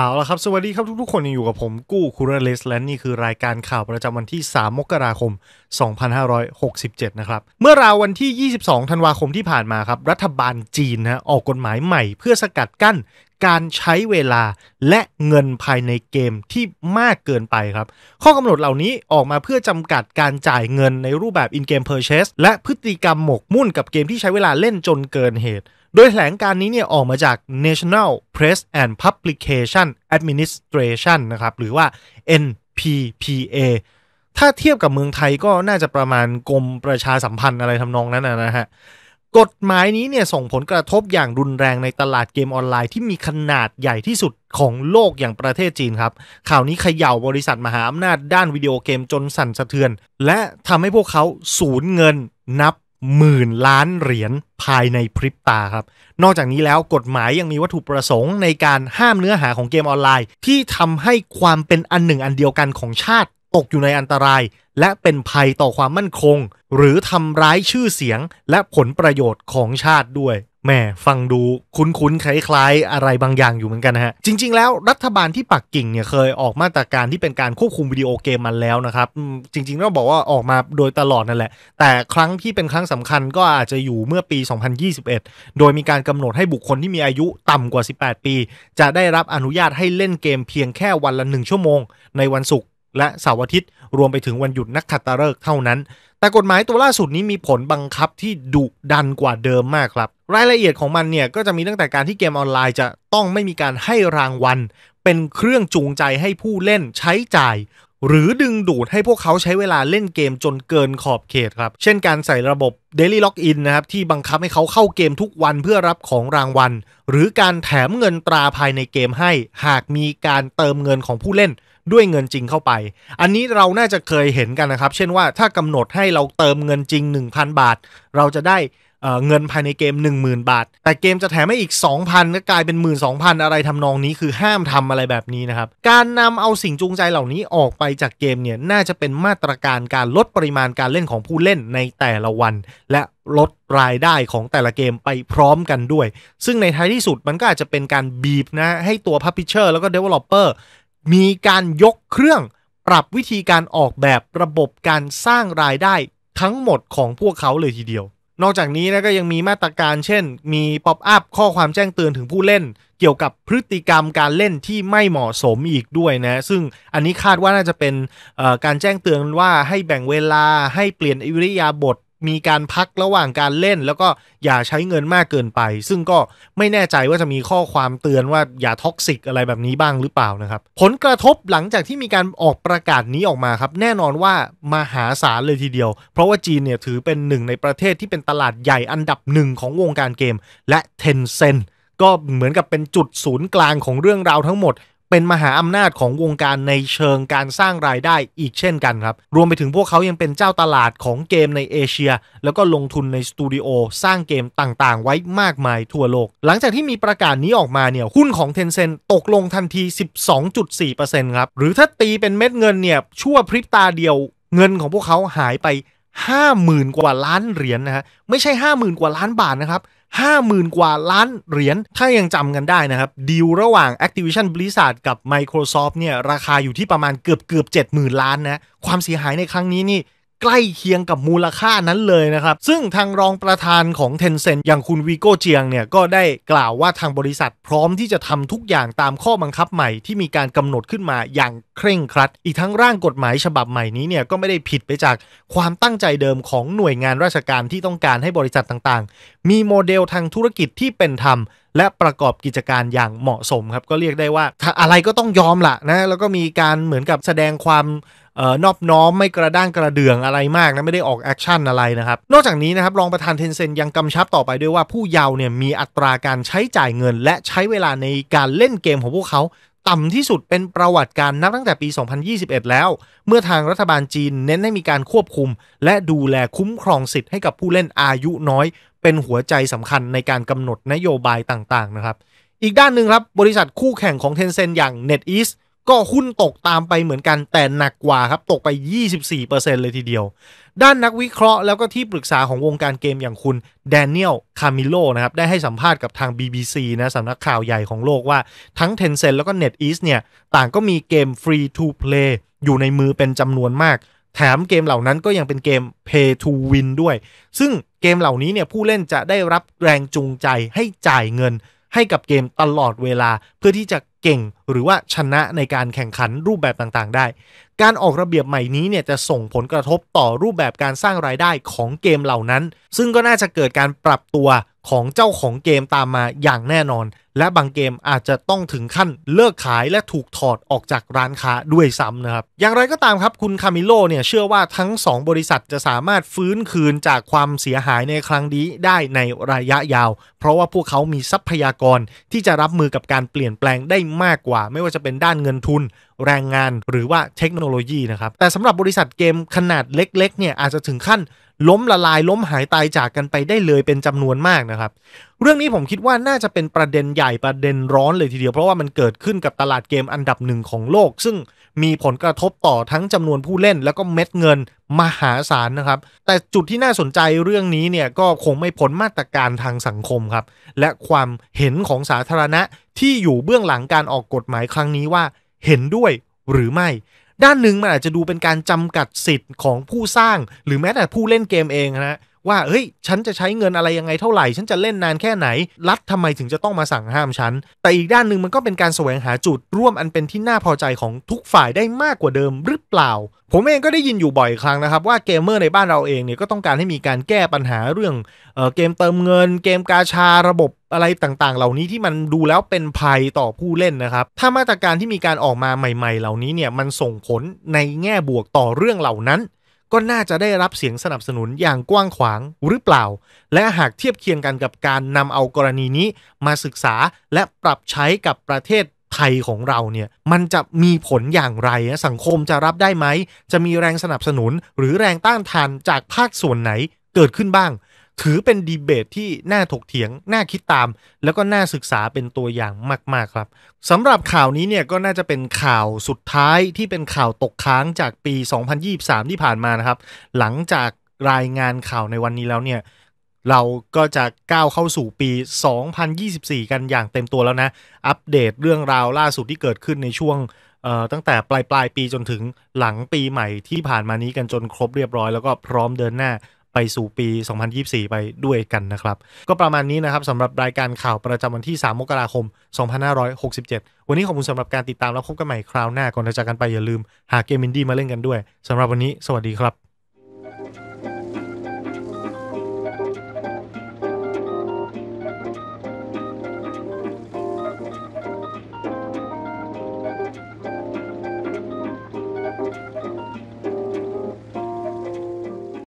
เอาละครับสวัสดีครับทุก ๆคนอยู่กับผม กู้คุรเลสและนี่คือรายการข่าวประจำวันที่ 3 มกราคม 2567 นะครับเมื่อราววันที่ 22 ธันวาคมที่ผ่านมาครับรัฐบาลจีนนะออกกฎหมายใหม่เพื่อสกัดกั้นการใช้เวลาและเงินภายในเกมที่มากเกินไปครับข้อกำหนดเหล่านี้ออกมาเพื่อจำกัดการจ่ายเงินในรูปแบบ in-game purchase และพฤติกรรมหมกมุ่นกับเกมที่ใช้เวลาเล่นจนเกินเหตุโดยแถลงการนี้เนี่ยออกมาจาก National Press and Publication Administration นะครับ หรือว่า NPPA ถ้าเทียบกับเมืองไทยก็น่าจะประมาณกรมประชาสัมพันธ์อะไรทำนองนั้นนะฮะ กฎหมายนี้เนี่ยส่งผลกระทบอย่างรุนแรงในตลาดเกมออนไลน์ที่มีขนาดใหญ่ที่สุดของโลกอย่างประเทศจีนครับ ข่าวนี้เขย่าบริษัทมหาอำนาจด้านวิดีโอเกมจนสั่นสะเทือน และทำให้พวกเขาสูญเงินนับหมื่นล้านเหรียญภายในพริบตาครับ นอกจากนี้แล้วกฎหมายยังมีวัตถุประสงค์ในการห้ามเนื้อหาของเกมออนไลน์ ที่ทำให้ความเป็นอันหนึ่งอันเดียวกันของชาติ ตกอยู่ในอันตราย และเป็นภัยต่อความมั่นคง หรือทำร้ายชื่อเสียงและผลประโยชน์ของชาติด้วยแม่ฟังดูคุ้นๆคล้ายๆอะไรบางอย่างอยู่เหมือนกันนะฮะ จริงๆ แล้วรัฐบาลที่ปักกิ่งเนี่ยเคยออกมาตรการที่เป็นการควบคุมวิดีโอเกมมาแล้วนะครับ จริงๆต้องบอกว่าออกมาโดยตลอดนั่นแหละ แต่ครั้งที่เป็นครั้งสำคัญก็อาจจะอยู่เมื่อปี 2021 โดยมีการกำหนดให้บุคคลที่มีอายุต่ำกว่า 18 ปี จะได้รับอนุญาตให้เล่นเกมเพียงแค่วันละ1ชั่วโมงในวันศุกร์และเสาร์อาทิตย์รวมไปถึงวันหยุดนักขัตฤกษ์เท่านั้น แต่กฎหมายตัวล่าสุดนี้มีผลบังคับที่ดุดันกว่าเดิมมากครับรายละเอียดของมันเนี่ยก็จะมีตั้งแต่การที่เกมออนไลน์จะต้องไม่มีการให้รางวัลเป็นเครื่องจูงใจให้ผู้เล่นใช้จ่ายหรือดึงดูดให้พวกเขาใช้เวลาเล่นเกมจนเกินขอบเขตครับเช่นการใส่ระบบ Daily l o กอินะครับที่บังคับให้เขาเข้าเกมทุกวันเพื่อรับของรางวัล หรือการแถมเงินตราภายในเกมให้ หากมีการเติมเงินของผู้เล่นด้วยเงินจริงเข้าไป อันนี้เราน่าจะเคยเห็นกันนะครับ เช่นว่าถ้ากำหนดให้เราเติมเงินจริง 1,000 บาท เราจะได้เงินภายในเกม 10,000 บาท แต่เกมจะแถมให้อีก 2,000 ก็กลายเป็น 12,000อะไรทำนองนี้คือห้ามทำอะไรแบบนี้นะครับ การนำเอาสิ่งจูงใจเหล่านี้ออกไปจากเกมเนี่ยน่าจะเป็นมาตรการการลดปริมาณการเล่นของผู้เล่นในแต่ละวัน และลดรายได้ของแต่ละเกมไปพร้อมกันด้วย ซึ่งในท้ายที่สุดมันก็อาจจะเป็นการบีบนะ ให้ตัวพับพิเชอร์แล้วก็ Developer มีการยกเครื่องปรับวิธีการออกแบบ ระบบการสร้างรายได้ทั้งหมดของพวกเขาเลยทีเดียวนอกจากนี้นะก็ยังมีมาตรการเช่น มีป๊อปอัพข้อความแจ้งเตือนถึงผู้เล่น เกี่ยวกับพฤติกรรมการเล่นที่ไม่เหมาะสมอีกด้วยนะ ซึ่งอันนี้คาดว่าน่าจะเป็นการแจ้งเตือนว่าให้แบ่งเวลาให้เปลี่ยนอิริยาบถมีการพักระหว่างการเล่นแล้วก็อย่าใช้เงินมากเกินไปซึ่งก็ไม่แน่ใจว่าจะมีข้อความเตือนว่าอย่าท็อกซิกอะไรแบบนี้บ้างหรือเปล่านะครับผลกระทบหลังจากที่มีการออกประกาศนี้ออกมาครับแน่นอนว่ามาหาศาลเลยทีเดียว เพราะว่าจีนเนี่ยถือเป็นหนึ่งในประเทศที่เป็นตลาดใหญ่อันดับหนึ่งของวงการเกมและเทนเซ็นก็เหมือนกับเป็นจุดศูนย์กลางของเรื่องราวทั้งหมดเป็นมหาอำนาจของวงการในเชิงการสร้างรายได้อีกเช่นกันครับ รวมไปถึงพวกเขายังเป็นเจ้าตลาดของเกมในเอเชีย แล้วก็ลงทุนในสตูดิโอสร้างเกมต่างๆ ไว้มากมายทั่วโลก หลังจากที่มีประกาศนี้ออกมาเนี่ยหุ้นของ t e n เซ n t ตกลงทันที 12.4%ครับหรือถ้าตีเป็นเม็ดเงินเนี่ยชั่วพริบตาเดียว เงินของพวกเขาหายไปห้าหมื่นกว่าล้านเหรียญนนะฮะไม่ใช่ห้าหมื่นกว่าล้านบาทนะครับห้าหมื่นกว่าล้านเหรียญ ถ้ายังจำกันได้นะครับดีลระหว่าง Activision Blizzard กับ Microsoft เนี่ย ราคาอยู่ที่ประมาณเกือบเกือบเจ็ดหมื่นล้านนะ ความเสียหายในครั้งนี้นี่ใกล้เคียงกับมูลค่านั้นเลยนะครับ ซึ่งทางรองประธานของเทนเซ็นอย่างคุณวีโก้เจียงเนี่ย ก็ได้กล่าวว่าทางบริษัท พร้อมที่จะทำทุกอย่างตามข้อบังคับใหม่ ที่มีการกำหนดขึ้นมาอย่างเคร่งครัด อีกทั้งร่างกฎหมายฉบับใหม่นี้เนี่ยก็ไม่ได้ผิดไปจากความตั้งใจเดิมของหน่วยงานราชการที่ต้องการให้บริษัทต่าง ๆ มีโมเดลทางธุรกิจที่เป็นธรรมและประกอบกิจการอย่างเหมาะสมครับ ก็เรียกได้ว่า อะไรก็ต้องยอมละนะแล้วก็มีการเหมือนกับแสดงความนอบน้อมไม่กระด้างกระเดืองอะไรมากนะไม่ได้ออกแอคชั่นอะไรนะครับ นอกจากนี้นะครับรองประธานเทนเซนยังกำชับต่อไปด้วยว่าผู้เยาว์เนี่ยมีอัตราการใช้จ่ายเงิน และใช้เวลาในการเล่นเกมของพวกเขา ต่ำที่สุดเป็นประวัติการนับตั้งแต่ปี 2021 แล้วเมื่อทางรัฐบาลจีนเน้นให้มีการควบคุม และดูแลคุ้มครองสิทธิ์ให้กับผู้เล่นอายุน้อยเป็นหัวใจสำคัญในการกำหนดนโยบายต่างๆนะครับ อีกด้านหนึ่งครับบริษัทคู่แข่งของ Tencent อย่าง NetEase ก็หุ้นตกตามไปเหมือนกันแต่หนักกว่าครับตกไป 24%เลยทีเดียว ด้านนักวิเคราะห์แล้วก็ที่ปรึกษาของวงการเกมอย่างคุณแดเนียลคามิโลนะครับได้ให้สัมภาษณ์กับทาง BBC นะสำนักข่าวใหญ่ของโลกว่า ทั้ง Tencent แล้วก็ NetEase เนี่ยต่างก็มีเกม Free to Play อยู่ในมือเป็นจำนวนมากแถมเกมเหล่านั้นก็ยังเป็นเกม Pay to Win ด้วย ซึ่งเกมเหล่านี้เนี่ยผู้เล่นจะได้รับแรงจูงใจให้จ่ายเงิน ให้กับเกมตลอดเวลาเพื่อที่จะเก่งหรือว่าชนะในการแข่งขันรูปแบบต่างๆได้ การออกระเบียบใหม่นี้เนี่ยจะส่งผลกระทบต่อรูปแบบการสร้างรายได้ของเกมเหล่านั้น ซึ่งก็น่าจะเกิดการปรับตัวของเจ้าของเกมตามมาอย่างแน่นอนและบางเกมอาจจะต้องถึงขั้นเลิกขายและถูกถอดออกจากร้านค้าด้วยซ้ำนะครับอย่างไรก็ตามครับคุณคามิโลเนี่ยเชื่อว่าทั้ง 2 บริษัทจะสามารถฟื้นคืนจากความเสียหายในครั้งนี้ได้ในระยะยาว เพราะว่าพวกเขามีทรัพยากรที่จะรับมือกับการเปลี่ยนแปลงได้มากกว่า ไม่ว่าจะเป็นด้านเงินทุนแรงงานหรือว่าเทคโนโลยีนะครับแต่สำหรับบริษัทเกมขนาดเล็กๆเนี่ยอาจจะถึงขั้นล้มละลายล้มหายตายจากกันไปได้เลยเป็นจำนวนมากนะครับเรื่องนี้ผมคิดว่าน่าจะเป็นประเด็นใหญ่ประเด็นร้อนเลยทีเดียว เพราะว่ามันเกิดขึ้นกับตลาดเกมอันดับหนึ่งของโลก ซึ่งมีผลกระทบต่อทั้งจำนวนผู้เล่น แล้วก็เม็ดเงินมหาศาลนะครับ แต่จุดที่น่าสนใจเรื่องนี้เนี่ยก็คงไม่พ้นมาตรการทางสังคมครับและความเห็นของสาธารณะที่อยู่เบื้องหลังการออกกฎหมายครั้งนี้ว่าเห็นด้วยหรือไม่ ด้านหนึ่งมันอาจจะดูเป็นการจำกัดสิทธิ์ของผู้สร้าง หรือแม้แต่ผู้เล่นเกมเองนะว่า เฮ้ย ฉันจะใช้เงินอะไรยังไงเท่าไหร่ ฉันจะเล่นนานแค่ไหน รัฐทำไมถึงจะต้องมาสั่งห้ามฉัน แต่อีกด้านหนึ่งมันก็เป็นการแสวงหาจุด ร่วมอันเป็นที่น่าพอใจของทุกฝ่ายได้มากกว่าเดิมหรือเปล่า ผมเองก็ได้ยินอยู่บ่อยครั้งนะครับ ว่าเกมเมอร์ในบ้านเราเองเนี่ยก็ต้องการให้มีการแก้ปัญหาเรื่องเออเกมเติมเงิน เกมกาชา ระบบอะไรต่าง ๆ เหล่านี้ที่มันดูแล้วเป็นภัยต่อผู้เล่นนะครับ ถ้ามาตรการที่มีการออกมาใหม่ ๆ เหล่านี้เนี่ยมันส่งผลในแง่บวกต่อเรื่องเหล่านั้นก็น่าจะได้รับเสียงสนับสนุนอย่างกว้างขวางหรือเปล่า และหากเทียบเคียงกันกับการนำเอากรณีนี้มาศึกษาและปรับใช้กับประเทศไทยของเราเนี่ย มันจะมีผลอย่างไร สังคมจะรับได้ไหม จะมีแรงสนับสนุน หรือแรงต้านทานจากภาคส่วนไหนเกิดขึ้นบ้างถือเป็นดีเบตที่น่าถกเถียง น่าคิดตาม แล้วก็น่าศึกษาเป็นตัวอย่างมากๆครับสำหรับข่าวนี้เนี่ยก็น่าจะเป็นข่าวสุดท้ายที่เป็นข่าวตกค้างจากปี 2023 ที่ผ่านมานะครับหลังจากรายงานข่าวในวันนี้แล้วเนี่ยเราก็จะก้าวเข้าสู่ปี 2024 กันอย่างเต็มตัวแล้วนะ อัปเดตเรื่องราวล่าสุดที่เกิดขึ้นในช่วง ตั้งแต่ปลายปลายปีจนถึงหลังปีใหม่ที่ผ่านมานี้กันจนครบเรียบร้อยแล้วก็พร้อมเดินหน้าไปสู่ปี 2024 ไปด้วยกันนะครับ ก็ประมาณนี้นะครับสำหรับรายการข่าวประจำวันที่ 3 มกราคม 2567 วันนี้ขอบคุณสำหรับการติดตามแล้วพบกันใหม่คราวหน้าก่อนจะจากกันไปอย่าลืมหาเกมินดี้มาเล่นกันด้วยสำหรับวันนี้สวัสดีครับ